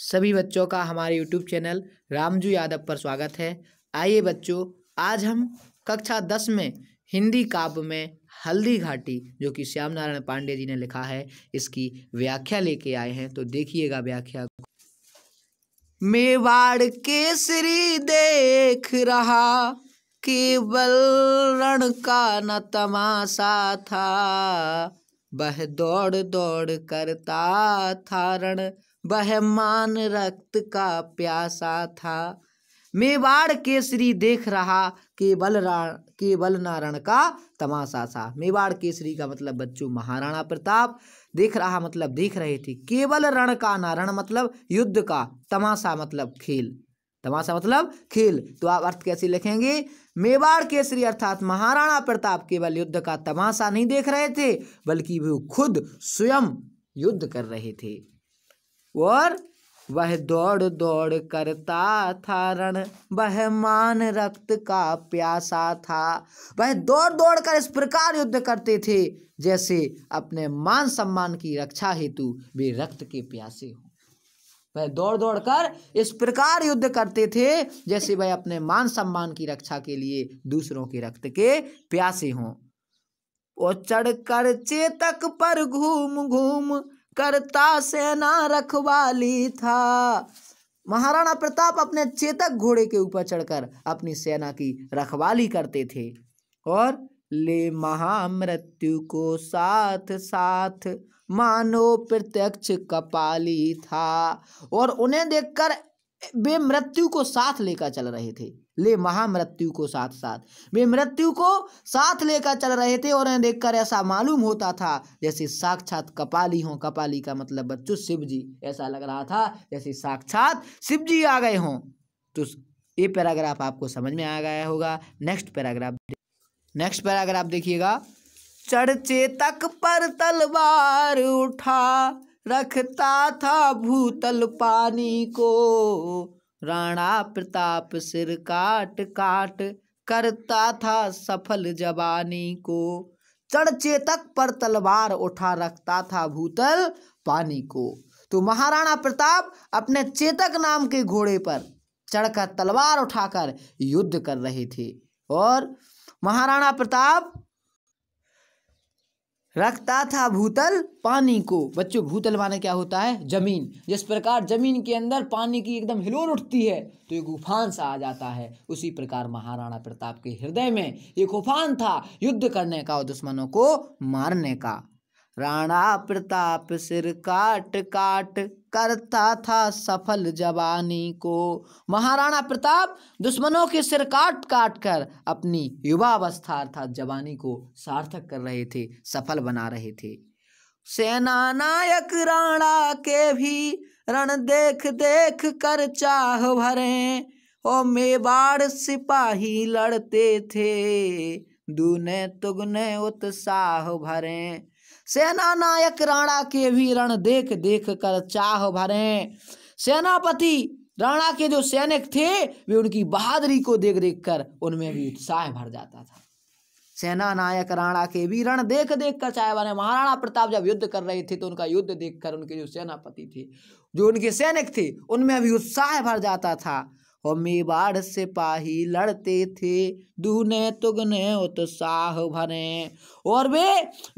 सभी बच्चों का हमारे यूट्यूब चैनल रामजू यादव पर स्वागत है आइए बच्चों आज हम कक्षा दस में हिंदी काव्य में हल्दी घाटी जो कि श्याम नारायण पांडे जी ने लिखा है इसकी व्याख्या लेके आए हैं तो देखिएगा व्याख्या मेवाड़ केसरी देख रहा केवल रण का न तमाशा था वह दौड़ दौड़ करता था रण बहमान रक्त का प्यासा था मेवाड़ केसरी देख रहा केवल केवल नारायण का तमाशा था मेवाड़ केसरी का मतलब बच्चों महाराणा प्रताप देख रहा मतलब देख रहे थे केवल रण का नारण मतलब युद्ध का तमाशा मतलब खेल तमाशा मतलब खेल तो आप अर्थ कैसे लिखेंगे मेवाड़ केसरी अर्थात महाराणा प्रताप केवल युद्ध का तमाशा नहीं देख रहे थे बल्कि वो खुद स्वयं युद्ध कर रहे थे और वह दौड़ दौड़ करता था रण वह मान रक्त का प्यासा था वह दौड़ दौड़ कर इस प्रकार युद्ध करते थे जैसे अपने मान सम्मान की रक्षा हेतु वे रक्त के प्यासे हो वह दौड़ दौड़ कर इस प्रकार युद्ध करते थे जैसे वह अपने मान सम्मान की रक्षा के लिए दूसरों के रक्त के प्यासे हों और चढ़ कर चेतक पर घूम घूम करता सेना रखवाली था महाराणा प्रताप अपने चेतक घोड़े के ऊपर चढ़कर अपनी सेना की रखवाली करते थे और ले महामृत्यु को साथ साथ मानो प्रत्यक्ष कपाली था और उन्हें देखकर वे मृत्यु को साथ लेकर चल रहे थे ले महामृत्यु को साथ साथ वे मृत्यु को साथ लेकर चल रहे थे और उन्हें देखकर ऐसा मालूम होता था जैसे साक्षात कपाली हों कपाली का मतलब बच्चों शिव जी ऐसा लग रहा था जैसे साक्षात शिव जी आ गए हों तो ये पैराग्राफ आपको समझ में आ गया होगा नेक्स्ट पैराग्राफ नेक्स्ट पैराग्राफ देखिएगा चर्चे तक पर तलवार उठा रखता था भूतल पानी को राणा प्रताप सिर काट काट करता था सफल जवानी को चढ़ चेतक पर तलवार उठा रखता था भूतल पानी को तो महाराणा प्रताप अपने चेतक नाम के घोड़े पर चढ़कर तलवार उठाकर युद्ध कर रहे थे और महाराणा प्रताप रखता था भूतल पानी को बच्चों भूतल माने क्या होता है जमीन जिस प्रकार जमीन के अंदर पानी की एकदम हिलोर उठती है तो एक उफान सा आ जाता है उसी प्रकार महाराणा प्रताप के हृदय में एक उफान था युद्ध करने का और दुश्मनों को मारने का राणा प्रताप सिर काट काट करता था सफल जवानी को महाराणा प्रताप दुश्मनों के सिर काट काट कर अपनी युवावस्था अर्थात जवानी को सार्थक कर रहे थे सफल बना रहे थे सेना नायक राणा के भी रण देख देख कर चाह भरे ओ मेवाड़ सिपाही लड़ते थे दूने तुगने उत्साह भरे सेना नायक राणा के भी रण देख देख कर चाह भरे सेनापति राणा के जो सैनिक थे वे उनकी बहादुरी को देख देख कर उनमें भी उत्साह भर जाता था सेना नायक राणा के भी रण देख देख कर चाहे बने महाराणा प्रताप जब युद्ध कर रहे थे तो उनका युद्ध देखकर उनके जो सेनापति थे जो उनके सैनिक थे उनमें भी उत्साह भर जाता था हमें बाढ़ सिपाही लड़ते थे दूने तुगने उत्साह भरे और वे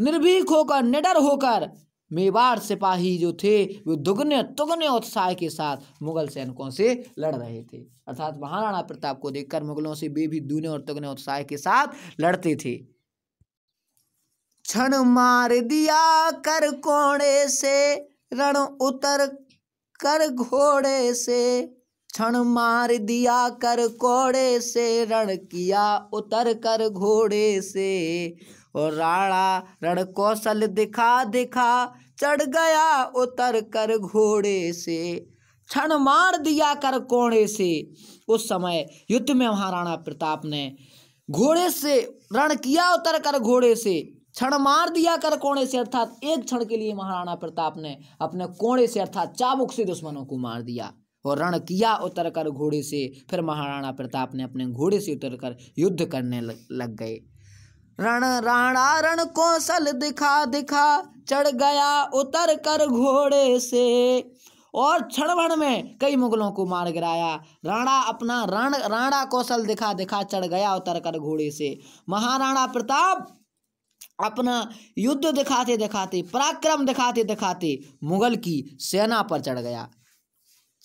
निर्भीक होकर निडर होकर मेवाड़ सिपाही जो थे वे दुगने तुगने उत्साह के साथ मुगल सैनिकों से लड़ रहे थे अर्थात महाराणा प्रताप को देखकर मुगलों से वे भी दूने और तुगने उत्साह के साथ लड़ते थे क्षण मार दिया कर कोड़े से रण उतर कर घोड़े से क्षण मार दिया कर कोड़े से रण किया उतर कर घोड़े से और राणा रण कौशल दिखा दिखा चढ़ गया उतर कर घोड़े से क्षण मार दिया कर कोड़े से उस समय युद्ध में महाराणा प्रताप ने घोड़े से रण किया उतर कर घोड़े से क्षण मार दिया कर कोड़े से अर्थात एक क्षण के लिए महाराणा प्रताप ने अपने कोड़े से अर्थात चाबुक से दुश्मनों को मार दिया और रण किया उतर कर घोड़े से फिर महाराणा प्रताप ने अपने घोड़े से उतर कर युद्ध करने लग गए रण राणा रण कौशल दिखा दिखा चढ़ गया उतर कर घोड़े से और क्षण में कई मुगलों को मार गिराया राणा अपना रण राणा कौशल दिखा दिखा चढ़ गया उतर कर घोड़े से महाराणा प्रताप अपना युद्ध दिखाते दिखाते पराक्रम दिखाते दिखाते मुगल की सेना पर चढ़ गया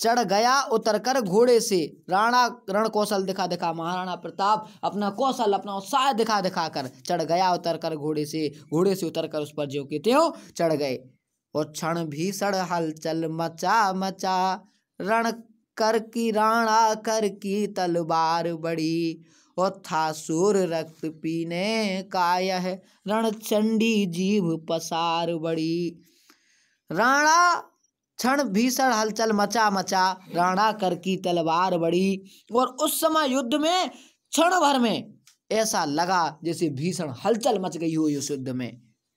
चढ़ गया उतरकर घोड़े से राणा रण कौशल दिखा दिखा महाराणा प्रताप अपना कौशल अपना उत्साह दिखा दिखा कर चढ़ गया उतरकर घोड़े से घोड़े से उतरकर उस पर जो कि त्यों चढ़ गए और क्षण भीषण हलचल मचा मचा रण कर की राणा कर की तलवार बड़ी और था सूर रक्त पीने का यह रणचंडी जीव पसार बड़ी राणा क्षण भीषण हलचल मचा मचा राणा कर की तलवार बड़ी और उस समय युद्ध में क्षण भर में ऐसा लगा जैसे भीषण हलचल मच गई हो उस युद्ध में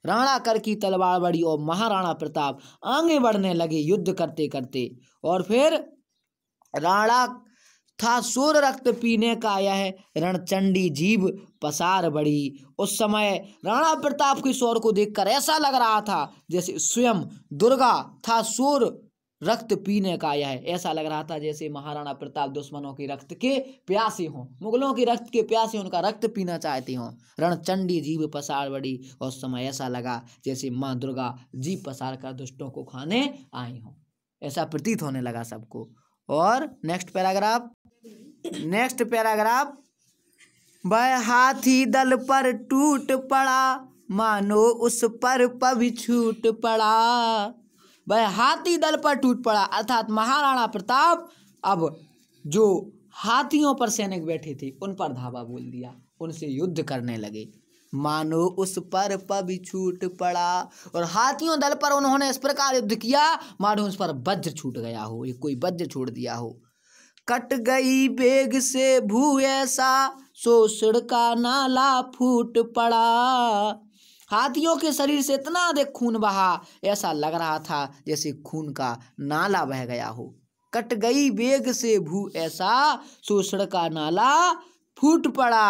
राणा कर की तलवार बड़ी और महाराणा प्रताप आगे बढ़ने लगे युद्ध करते करते और फिर राणा था सूर रक्त पीने का यह रणचंडी जीव पसार बड़ी उस समय राणा प्रताप की शोर को देखकर ऐसा लग रहा था जैसे स्वयं दुर्गा था सूर रक्त पीने का यह ऐसा लग रहा था जैसे महाराणा प्रताप दुश्मनों के रक्त के प्यासे हों मुगलों के रक्त के प्यासे उनका रक्त पीना चाहती हों रणचंडी जीव पसार बड़ी और समय ऐसा लगा जैसे माँ दुर्गा जीव पसार कर दुष्टों को खाने आई हों ऐसा प्रतीत होने लगा सबको और नेक्स्ट पैराग्राफ नेक्स्ट पैराग्राफ वह हाथी दल पर टूट पड़ा मानो उस पर पवि छूट पड़ा वह हाथी दल पर टूट पड़ा अर्थात महाराणा प्रताप अब जो हाथियों पर सैनिक बैठे थे उन पर धावा बोल दिया उनसे युद्ध करने लगे मानो उस पर पब छूट पड़ा और हाथियों दल पर उन्होंने इस प्रकार युद्ध किया मानो उस पर वज्र छूट गया हो ये कोई वज्र छोड़ दिया हो कट गई बेग से भू ऐसा शोषण का नाला फूट पड़ा हाथियों के शरीर से इतना अधिक खून बहा ऐसा लग रहा था जैसे खून का नाला बह गया हो कट गई बेग से भू ऐसा शोषण का नाला फूट पड़ा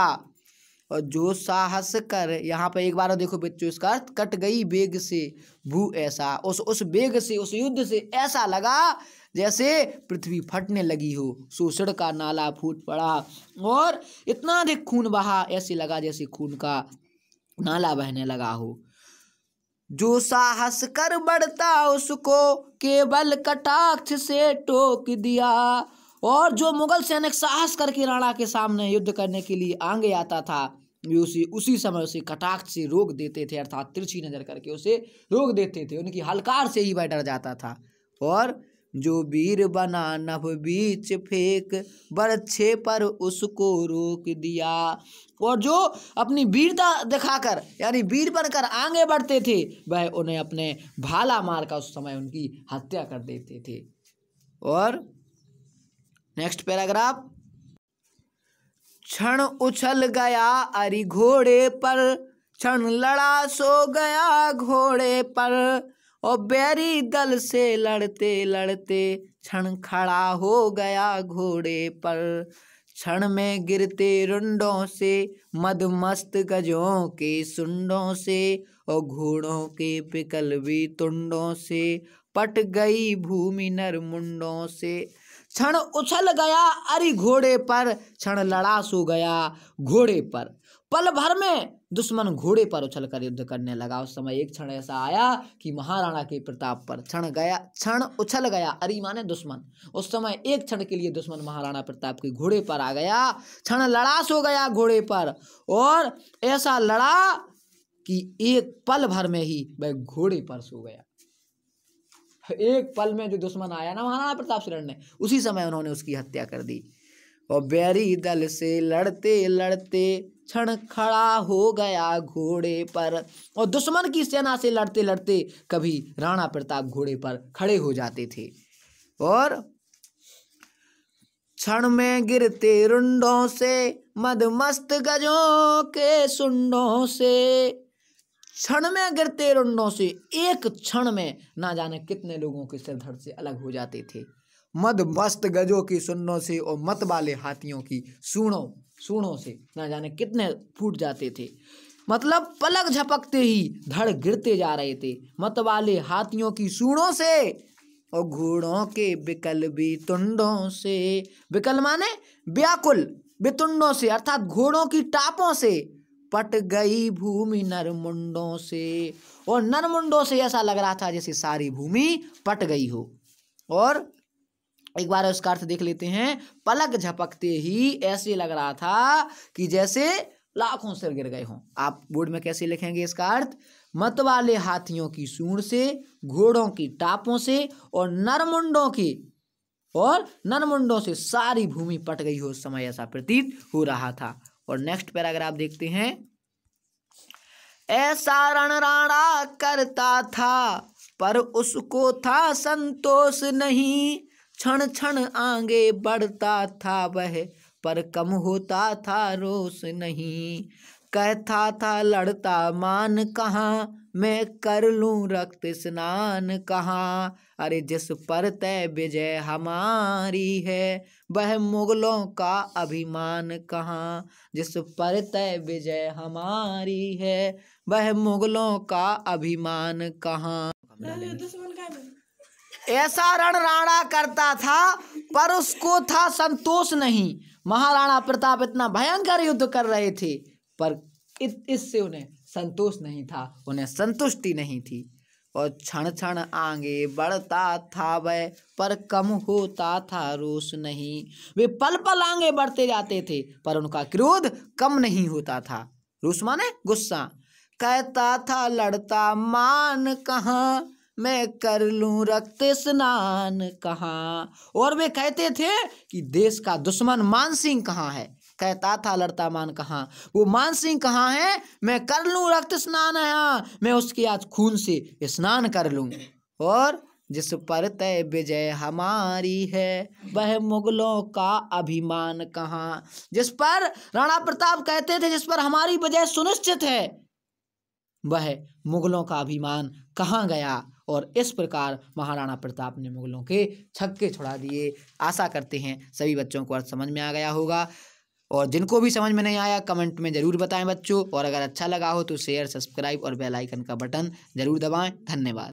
और जो साहस कर यहाँ पर एक बार देखो बच्चों इसका अर्थ कट गई बेग से भू ऐसा उस उस बेग से उस युद्ध से ऐसा लगा जैसे पृथ्वी फटने लगी हो शोषण का नाला फूट पड़ा और इतना अधिक खून बहा ऐसे लगा जैसे खून का नाला बहने लगा हो जो साहस कर बढ़ता उसको केवल कटाक्ष से टोक दिया और जो मुगल सैनिक साहस करके राणा के सामने युद्ध करने के लिए आगे आता था उसी उसी समय उसे कटाक्ष से रोक देते थे अर्थात तिरछी नज़र करके उसे रोक देते थे उनकी हलकार से ही वह डर जाता था और जो वीर बना नभ बीच फेंक बरछे पर उसको रोक दिया और जो अपनी वीरता दिखाकर यानी वीर बनकर आगे बढ़ते थे वह उन्हें अपने भाला मारकर उस समय उनकी हत्या कर देते थे और नेक्स्ट पैराग्राफ क्षण उछल गया अरे घोड़े पर क्षण लड़ा सो गया घोड़े पर और बैरी दल से लड़ते लड़ते क्षण खड़ा हो गया घोड़े पर क्षण में गिरते रुंडों से मदमस्त गजों के सुंडों से और घोड़ों के पिकल भी तुंडों से पट गई भूमि नर मुंडों से क्षण उछल गया अरे घोड़े पर क्षण लड़ा सो गया घोड़े पर पल भर में दुश्मन घोड़े पर उछल कर युद्ध करने लगा उस समय एक क्षण ऐसा आया कि महाराणा के प्रताप पर क्षण गया क्षण उछल गया अरे माने दुश्मन उस समय एक क्षण के लिए दुश्मन महाराणा प्रताप के घोड़े पर आ गया क्षण लड़ा सो गया घोड़े पर और ऐसा लड़ा कि एक पल भर में ही वह घोड़े पर सो गया तो एक पल में जो दुश्मन आया ना महाराणा प्रताप से लड़ने उसी समय उन्होंने उसकी हत्या कर दी और बैरी दल से लड़ते लड़ते क्षण खड़ा हो गया घोड़े पर और दुश्मन की सेना से लड़ते लड़ते कभी राणा प्रताप घोड़े पर खड़े हो जाते थे और क्षण में गिरते रुंडों से मदमस्त गजों के सुंडों से क्षण में गिरते रंडों से एक क्षण में ना जाने कितने लोगों के सिर धड़ से अलग हो जाते थे मद मस्त गजों की सुनों से और मत वाले हाथियों की सूणों सूणों से ना जाने कितने फूट जाते थे मतलब पलक झपकते ही धड़ गिरते जा रहे थे मत वाले हाथियों की सूणों से और घोड़ों के बिकल भी तुंडों से बिकल माने व्याकुल बेतुंडों से अर्थात घोड़ों की टापों से पट गई भूमि नरमुंडों से और नरमुंडों से ऐसा लग रहा था जैसे सारी भूमि पट गई हो और एक बार उसका अर्थ देख लेते हैं पलक झपकते ही ऐसे लग रहा था कि जैसे लाखों सिर गिर गए हों आप बोर्ड में कैसे लिखेंगे इसका अर्थ मत वाले हाथियों की सूंड से घोड़ों की टापों से और नरमुंडों के और नरमुंडों से सारी भूमि पट गई हो समय ऐसा प्रतीत हो रहा था और नेक्स्ट पैराग्राफ देखते हैं ऐसा रणराणा करता था पर उसको था संतोष नहीं क्षण क्षण आगे बढ़ता था वह पर कम होता था रोष नहीं कहता था लड़ता मान कहाँ मैं कर लूँ रक्त स्नान कहाँ अरे जिस पर तय विजय हमारी है वह मुगलों का अभिमान कहाँ जिस पर तय विजय हमारी है वह मुगलों का अभिमान कहाँ ऐसा रण राणा करता था पर उसको था संतोष नहीं महाराणा प्रताप इतना भयंकर युद्ध कर रहे थे पर इससे उन्हें संतोष नहीं था उन्हें संतुष्टि नहीं थी और क्षण क्षण आगे बढ़ता था वह पर कम होता था रोष नहीं वे पल पल आगे बढ़ते जाते थे पर उनका क्रोध कम नहीं होता था रोष माने गुस्सा कहता था लड़ता मान कहा मैं कर लूं रक्त स्नान कहा और वे कहते थे कि देश का दुश्मन मान सिंह कहाँ है कहता था लड़ता मान कहाँ वो मान सिंह कहाँ है मैं कर लू रक्त स्नान है मैं उसकी आज खून से स्नान कर लूँ और जिस पर तय विजय हमारी है वह मुगलों का अभिमान कहाँ जिस पर राणा प्रताप कहते थे जिस पर हमारी विजय सुनिश्चित है वह मुगलों का अभिमान कहाँ गया और इस प्रकार महाराणा प्रताप ने मुगलों के छक्के छुड़ा दिए आशा करते हैं सभी बच्चों को अर्थ समझ में आ गया होगा और जिनको भी समझ में नहीं आया कमेंट में ज़रूर बताएं बच्चों और अगर अच्छा लगा हो तो शेयर सब्सक्राइब और बेल आइकन का बटन ज़रूर दबाएं धन्यवाद